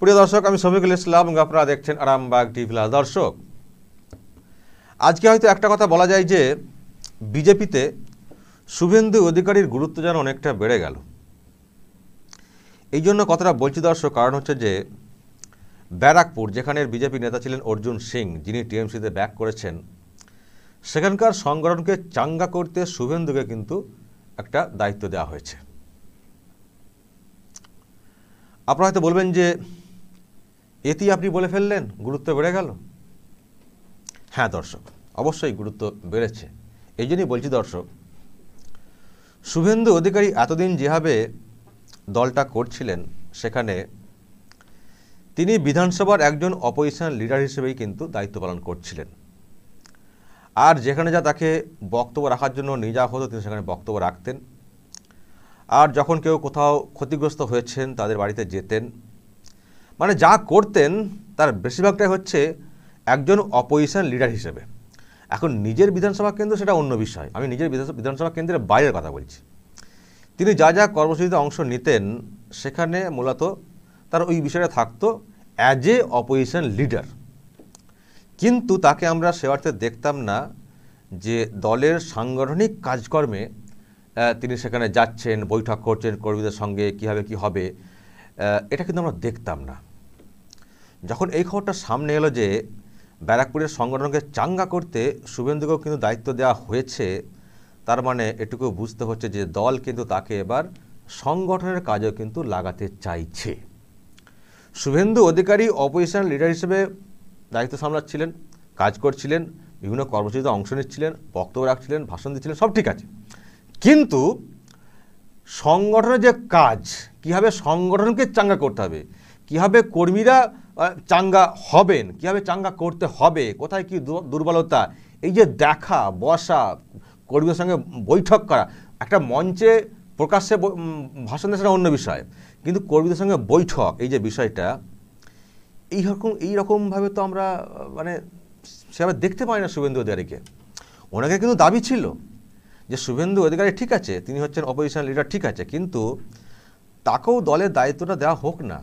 প্রিয় দর্শক আমি শফিকুল ইসলাম আপনারা দেখছেন আরামবাগ টিভি দর্শক আজকে হয়তো একটা কথা বলা যায় যে বিজেপিতে শুভেন্দু অধিকারীর গুরুত্ব যেন অনেকটা বেড়ে গেল এই জন্য কথাটা বলছি দর্শক কারণ হচ্ছে যে ব্যারাকপুর যেখানের বিজেপি নেতা ছিলেন অর্জুন সিং যিনি টিএমসিতে ব্যাক করেছেন সেখানকার সংগঠনকে চাঙ্গা করতে শুভেন্দুকে কিন্তু একটা দায়িত্ব দেওয়া হয়েছে আপনারা হয়তো বলবেন যে এতেই আপনি বলে ফেললেন গুরুত্ব বেড়ে গেল হ্যাঁ দর্শক অবশ্যই গুরুত্ব বেড়েছে এই জন্যই বলছি দর্শক শুভেন্দু অধিকারী এতদিন যেভাবে দলটা করছিলেন সেখানে তিনি বিধানসভার একজন অপোজিশন লিডার হিসেবেই কিন্তু দায়িত্ব পালন করছিলেন আর যেখানে যা তাকে বক্তব্য রাখার জন্য নিয়ে যাওয়া হতো তিনি সেখানে বক্তব্য রাখতেন আর যখন কেউ কোথাও ক্ষতিগ্রস্ত হয়েছেন তাদের বাড়িতে যেতেন মানে যা করতেন তার বেশিরভাগটাই হচ্ছে একজন অপোজিশন লিডার হিসেবে এখন নিজের বিধানসভা কেন্দ্র সেটা অন্য বিষয় আমি নিজের বিধানসভা কেন্দ্রের বাইরের কথা বলছি তিনি যা যা কর্মসূচিতে অংশ নিতেন সেখানে মূলত তার ওই বিষয়টা থাকতো অ্যাজ এ অপোজিশন লিডার কিন্তু তাকে আমরা সেবার্থে দেখতাম না যে দলের সাংগঠনিক কাজকর্মে তিনি সেখানে যাচ্ছেন বৈঠক করছেন কর্মীদের সঙ্গে কীভাবে কি হবে এটা কিন্তু আমরা দেখতাম না যখন এই খবরটা সামনে এলো যে ব্যারাকপুরের সংগঠনকে চাঙ্গা করতে শুভেন্দুকেও কিন্তু দায়িত্ব দেওয়া হয়েছে তার মানে এটুকু বুঝতে হচ্ছে যে দল কিন্তু তাকে এবার সংগঠনের কাজেও কিন্তু লাগাতে চাইছে শুভেন্দু অধিকারী অপোজিশনাল লিডার হিসেবে দায়িত্ব সামলাচ্ছিলেন কাজ করছিলেন বিভিন্ন কর্মসূচিতে অংশ নিচ্ছিলেন বক্তব্য রাখছিলেন ভাষণ দিচ্ছিলেন সব ঠিক আছে কিন্তু সংগঠনের যে কাজ কীভাবে সংগঠনকে চাঙ্গা করতে হবে কীভাবে কর্মীরা চাঙ্গা হবেন কীভাবে চাঙ্গা করতে হবে কোথায় কি দুর্বলতা এই যে দেখা বসা কর্মীদের সঙ্গে বৈঠক করা একটা মঞ্চে প্রকাশ্যে ভাষণ দেওয়া অন্য বিষয় কিন্তু কর্মীদের সঙ্গে বৈঠক এই যে বিষয়টা এইরকম এইরকমভাবে তো আমরা মানে সেভাবে দেখতে পাই না শুভেন্দু অধিকারীকে ওনাকে কিন্তু দাবি ছিল যে শুভেন্দু অধিকারী ঠিক আছে তিনি হচ্ছেন অপোজিশন লিডার ঠিক আছে কিন্তু তাকেও দলের দায়িত্বটা দেওয়া হোক না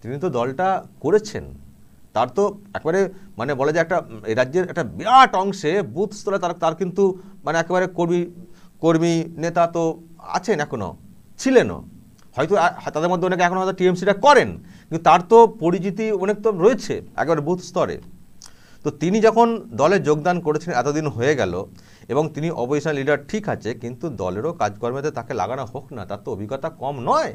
তিনি তো দলটা করেছেন তার তো একবারে মানে বলে যে একটা রাজ্যের একটা বিরাট অংশে বুথ স্তরে তার তার কিন্তু মানে একেবারে কর্মী কর্মী নেতা তো আছেন এখনও ছিলেনও হয়তো হ্যাঁ, তাদের মধ্যে অনেকে এখনও হয়তো টিএমসিটা করেন কিন্তু তার তো পরিচিতি অনেক তো রয়েছে একেবারে বুথ স্তরে তো তিনি যখন দলে যোগদান করেছেন এতদিন হয়ে গেল এবং তিনি অপোজিশন লিডার ঠিক আছে কিন্তু দলেরও কাজকর্মেতে তাকে লাগানো হোক না তার তো অভিজ্ঞতা কম নয়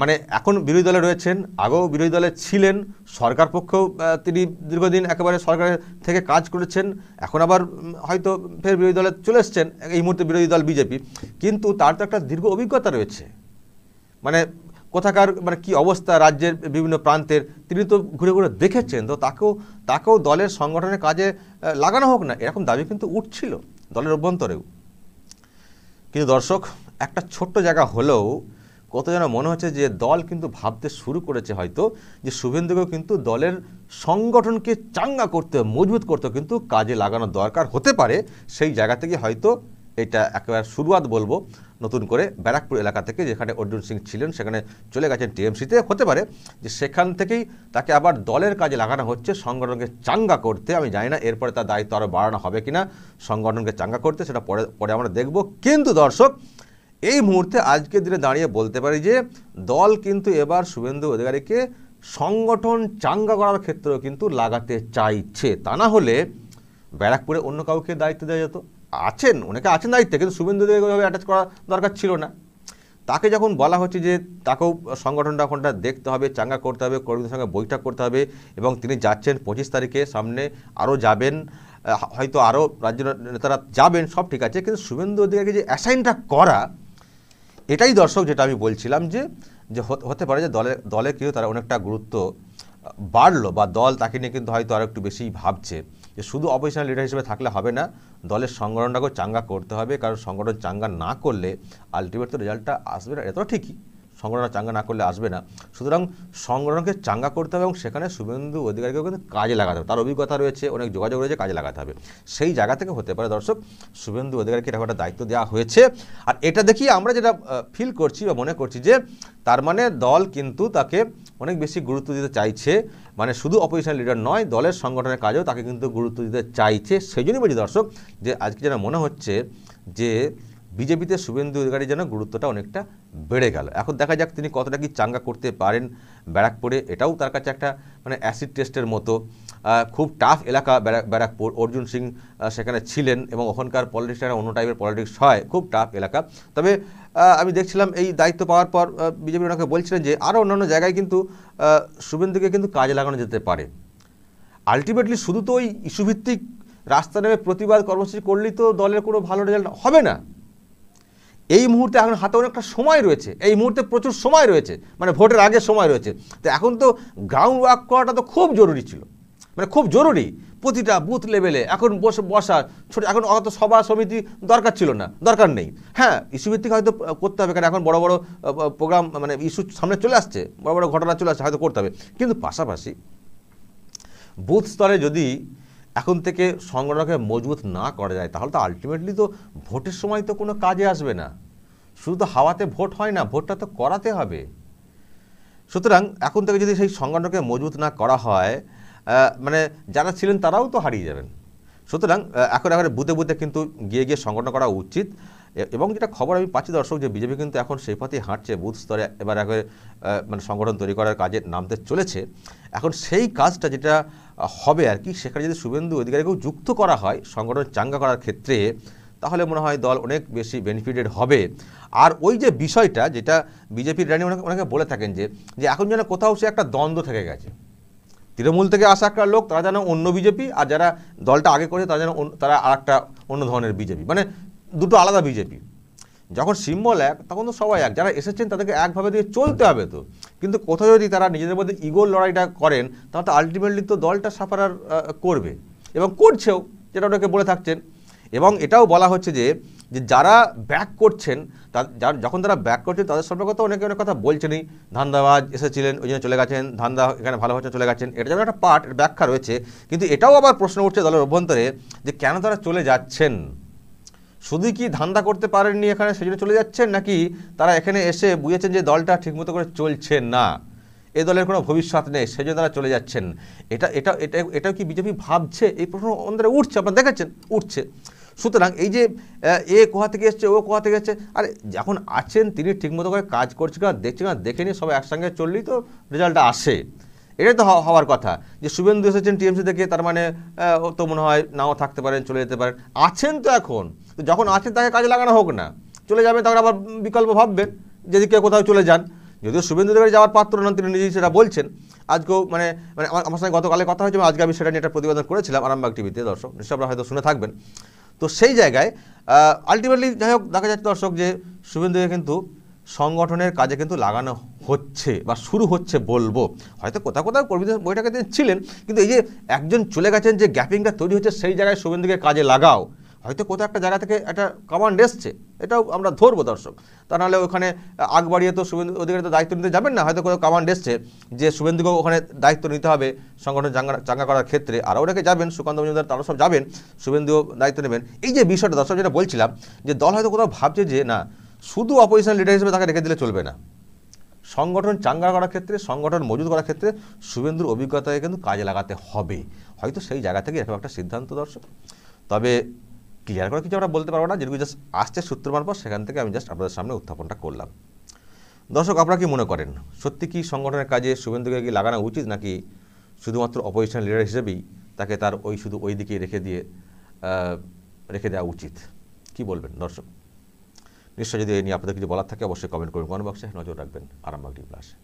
মানে এখন বিরোধী দলে রয়েছেন আগেও বিরোধী দলে ছিলেন সরকার পক্ষেও তিনি দীর্ঘদিন একেবারে সরকারের থেকে কাজ করেছেন এখন আবার হয়তো ফের বিরোধী দলে চলে এসছেন এই মুহূর্তে বিরোধী দল বিজেপি কিন্তু তার তো একটা দীর্ঘ অভিজ্ঞতা রয়েছে মানে কোথাকার মানে কি অবস্থা রাজ্যের বিভিন্ন প্রান্তের তিনি তো ঘুরে ঘুরে দেখেছেন তো তাকেও তাকেও দলের সংগঠনের কাজে লাগানো হোক না এরকম দাবি কিন্তু উঠছিল দলের অভ্যন্তরেও কিন্তু দর্শক একটা ছোট্ট জায়গা হলেও কত যেন মনে হচ্ছে যে দল কিন্তু ভাবতে শুরু করেছে হয়তো যে শুভেন্দুকেও কিন্তু দলের সংগঠনকে চাঙ্গা করতে মজবুত করতে কিন্তু কাজে লাগানো দরকার হতে পারে সেই জায়গা থেকে হয়তো এটা একেবারে শুরুয়াত বলবো নতুন করে ব্যারাকপুর এলাকা থেকে যেখানে অর্জুন সিং ছিলেন সেখানে চলে গেছেন টিএমসিতে হতে পারে যে সেখান থেকেই তাকে আবার দলের কাজে লাগানো হচ্ছে সংগঠনকে চাঙ্গা করতে আমি জানি না এরপরে তার দায়িত্ব আরও বাড়ানো হবে কি না সংগঠনকে চাঙ্গা করতে সেটা পরে পরে আমরা দেখব কিন্তু দর্শক এই মুহূর্তে আজকের দিনে দাঁড়িয়ে বলতে পারি যে দল কিন্তু এবার শুভেন্দু অধিকারীকে সংগঠন চাঙ্গা করার ক্ষেত্রেও কিন্তু লাগাতে চাইছে তা না হলে ব্যারাকপুরে অন্য কাউকে দায়িত্ব দেওয়া যেত আছেন অনেকে আছেন দায়িত্বে কিন্তু শুভেন্দু দেবকে ওইভাবে অ্যাটাচ করা দরকার ছিল না তাকে যখন বলা হচ্ছে যে তাকেও সংগঠনটা এখনটা দেখতে হবে চাঙ্গা করতে হবে কর্মীদের সঙ্গে বৈঠক করতে হবে এবং তিনি যাচ্ছেন পঁচিশ তারিখে সামনে আরও যাবেন হয়তো আরও রাজ্য নেতারা যাবেন সব ঠিক আছে কিন্তু শুভেন্দু অধিকারকে যে অ্যাসাইনটা করা এটাই দর্শক যেটা আমি বলছিলাম যে যে হতে পারে যে দলে দলে কেউ তারা অনেকটা গুরুত্ব বাড়লো বা দল তাকে নিয়ে কিন্তু হয়তো আরও একটু বেশি ভাবছে যে শুধু অপোজিশনাল লিডার হিসেবে থাকলে হবে না দলের সংগঠনটাকেও চাঙ্গা করতে হবে কারণ সংগঠন চাঙ্গা না করলে আলটিমেট তো রেজাল্টটা আসবে না এটা তো ঠিকই সংগঠনটা চাঙ্গা না করলে আসবে না সুতরাং সংগঠনকে চাঙ্গা করতে হবে এবং সেখানে শুভেন্দু অধিকারীকে কিন্তু কাজে লাগাতে হবে তার অভিজ্ঞতা রয়েছে অনেক যোগাযোগ রয়েছে কাজে লাগাতে হবে সেই জায়গা থেকে হতে পারে দর্শক শুভেন্দু অধিকারীকে এরকম একটা দায়িত্ব দেওয়া হয়েছে আর এটা দেখিয়ে আমরা যেটা ফিল করছি বা মনে করছি যে তার মানে দল কিন্তু তাকে অনেক বেশি গুরুত্ব দিতে চাইছে মানে শুধু অপোজিশন লিডার নয় দলের সংগঠনের কাজেও তাকে কিন্তু গুরুত্ব দিতে চাইছে সেই জন্যই বলছি দর্শক যে আজকে যেটা মনে হচ্ছে যে বিজেপিতে শুভেন্দু অধিকারীর যেন গুরুত্বটা অনেকটা বেড়ে গেল এখন দেখা যাক তিনি কতটা কি চাঙ্গা করতে পারেন ব্যারাকপুরে এটাও তার কাছে একটা মানে অ্যাসিড টেস্টের মতো খুব টাফ এলাকা ব্যারাকপুর অর্জুন সিং সেখানে ছিলেন এবং ওখানকার পলিটিক্সটা অন্য টাইপের পলিটিক্স হয় খুব টাফ এলাকা তবে আমি দেখছিলাম এই দায়িত্ব পাওয়ার পর বিজেপি ওনাকে বলছিলেন যে আরও অন্যান্য জায়গায় কিন্তু শুভেন্দুকে কিন্তু কাজে লাগানো যেতে পারে আলটিমেটলি শুধু তো ওই ইস্যুভিত্তিক রাস্তা নেমে প্রতিবাদ কর্মসূচি করলেই তো দলের কোনো ভালো রেজাল্ট হবে না এই মুহূর্তে এখন হাতে অনেকটা সময় রয়েছে এই মুহূর্তে প্রচুর সময় রয়েছে মানে ভোটের আগে সময় রয়েছে তো এখন তো গ্রাউন্ড ওয়ার্ক করাটা তো খুব জরুরি ছিল মানে খুব জরুরি প্রতিটা বুথ লেভেলে এখন বসে বসা ছোট এখন অত সভা সমিতি দরকার ছিল না দরকার নেই হ্যাঁ ইস্যুভিত্তিক হয়তো করতে হবে কারণ এখন বড় বড় প্রোগ্রাম মানে ইস্যু সামনে চলে আসছে বড় বড় ঘটনা চলে আসছে হয়তো করতে হবে কিন্তু পাশাপাশি বুথ স্তরে যদি এখন থেকে সংগঠনকে মজবুত না করা যায় তাহলে তো আলটিমেটলি তো ভোটের সময় তো কোনো কাজে আসবে না শুধু তো হাওয়াতে ভোট হয় না ভোটটা তো করাতে হবে সুতরাং এখন থেকে যদি সেই সংগঠনকে মজবুত না করা হয় মানে যারা ছিলেন তারাও তো হারিয়ে যাবেন সুতরাং এখন এবারে বুথে বুতে কিন্তু গিয়ে গিয়ে সংগঠন করা উচিত এবং যেটা খবর আমি পাচ্ছি দর্শক যে বিজেপি কিন্তু এখন সেই পথেই হাঁটছে বুথ স্তরে এবার একে মানে সংগঠন তৈরি করার কাজে নামতে চলেছে এখন সেই কাজটা যেটা হবে আর কি সেখানে যদি শুভেন্দু অধিকারীকেও যুক্ত করা হয় সংগঠন চাঙ্গা করার ক্ষেত্রে তাহলে মনে হয় দল অনেক বেশি বেনিফিটেড হবে আর ওই যে বিষয়টা যেটা বিজেপির রানী অনেকে অনেকে বলে থাকেন যে যে এখন যেন কোথাও সে একটা দ্বন্দ্ব থেকে গেছে তৃণমূল থেকে আসা একটা লোক তারা যেন অন্য বিজেপি আর যারা দলটা আগে করেছে তারা যেন তারা আর একটা অন্য ধরনের বিজেপি মানে দুটো আলাদা বিজেপি যখন সিম্বল এক তখন তো সবাই এক যারা এসেছেন তাদেরকে একভাবে দিয়ে চলতে হবে তো কিন্তু কোথাও যদি তারা নিজেদের মধ্যে ইগোর লড়াইটা করেন তাহলে তো আলটিমেটলি তো দলটা সাফারার করবে এবং করছেও যেটা ওটাকে বলে থাকছেন এবং এটাও বলা হচ্ছে যে যে যারা ব্যাক করছেন যখন তারা ব্যাক করছেন তাদের সম্পর্কে তো অনেকে অনেক কথা বলছেনই ধান্দাবাজ এসেছিলেন ওই জন্য চলে গেছেন ধান্দা এখানে ভালো হচ্ছে চলে গেছেন এটা যেমন একটা পার্ট ব্যাখ্যা রয়েছে কিন্তু এটাও আবার প্রশ্ন উঠছে দলের অভ্যন্তরে যে কেন তারা চলে যাচ্ছেন শুধু কি ধান্দা করতে পারেননি এখানে সেজন্য চলে যাচ্ছেন নাকি তারা এখানে এসে বুঝেছেন যে দলটা ঠিকমতো করে চলছে না এ দলের কোনো ভবিষ্যৎ নেই সেজন্য তারা চলে যাচ্ছেন এটা এটা এটা এটাও কি বিজেপি ভাবছে এই প্রশ্ন আমাদের উঠছে আপনারা দেখেছেন উঠছে সুতরাং এই যে এ কোহা থেকে এসছে ও কোহা থেকে এসছে আর যখন আছেন তিনি ঠিকমতো করে কাজ করছে কিনা দেখছে না দেখে নিয়ে সবাই একসঙ্গে চললেই তো রেজাল্টটা আসে এটাই তো হওয়ার কথা যে শুভেন্দু এসেছেন টিএমসি থেকে তার মানে তো মনে হয় নাও থাকতে পারেন চলে যেতে পারেন আছেন তো এখন তো যখন আছেন তাকে কাজে লাগানো হোক না চলে যাবে তখন আবার বিকল্প ভাববেন যদি কেউ কোথাও চলে যান যদিও শুভেন্দু দেবের যাওয়ার পাত্র নন তিনি নিজেই সেটা বলছেন আজকেও মানে মানে আমার সঙ্গে গতকালে কথা হয়েছে মানে আজকে আমি সেটা নিয়ে একটা প্রতিবেদন করেছিলাম আরামবাগ টিভিতে দর্শক নিশ্চয় হয়তো শুনে থাকবেন তো সেই জায়গায় আলটিমেটলি যাই হোক দেখা যাচ্ছে দর্শক যে শুভেন্দুকে কিন্তু সংগঠনের কাজে কিন্তু লাগানো হচ্ছে বা শুরু হচ্ছে বলবো হয়তো কোথাও কোথাও কর্মীদের বইটাকে তিনি ছিলেন কিন্তু এই যে একজন চলে গেছেন যে গ্যাপিংটা তৈরি হচ্ছে সেই জায়গায় শুভেন্দুকে কাজে লাগাও হয়তো কোথাও একটা জায়গা থেকে একটা কমান্ড এসছে এটাও আমরা ধরবো দর্শক তা নাহলে ওখানে আগ বাড়িয়ে তো শুভেন্দু অধিকারী তো দায়িত্ব নিতে যাবেন না হয়তো কোথাও কমান্ড এসছে যে শুভেন্দুকে ওখানে দায়িত্ব নিতে হবে সংগঠন চাঙ্গা করার ক্ষেত্রে আর ওটাকে যাবেন সুকান্ত মজুমদার তারা সব যাবেন শুভেন্দুও দায়িত্ব নেবেন এই যে বিষয়টা দর্শক যেটা বলছিলাম যে দল হয়তো কোথাও ভাবছে যে না শুধু অপোজিশন লিডার হিসেবে তাকে রেখে দিলে চলবে না সংগঠন চাঙ্গা করার ক্ষেত্রে সংগঠন মজুদ করার ক্ষেত্রে শুভেন্দুর অভিজ্ঞতাকে কিন্তু কাজে লাগাতে হবে হয়তো সেই জায়গা থেকে এরকম একটা সিদ্ধান্ত দর্শক তবে ক্লিয়ার করে কিছু আমরা বলতে পারবো না যেটুকু জাস্ট আসছে সূত্র পর সেখান থেকে আমি জাস্ট আপনাদের সামনে উত্থাপনটা করলাম দর্শক আপনারা কি মনে করেন সত্যি কি সংগঠনের কাজে শুভেন্দুকে কি লাগানো উচিত নাকি শুধুমাত্র অপোজিশন লিডার হিসেবেই তাকে তার ওই শুধু ওই দিকে রেখে দিয়ে রেখে দেওয়া উচিত কি বলবেন দর্শক নিশ্চয়ই যদি এই নিয়ে আপনাদের কিছু বলার থাকে অবশ্যই কমেন্ট করুন কমেন্ট বক্সে নজর রাখবেন আরামবাগ প্লাসে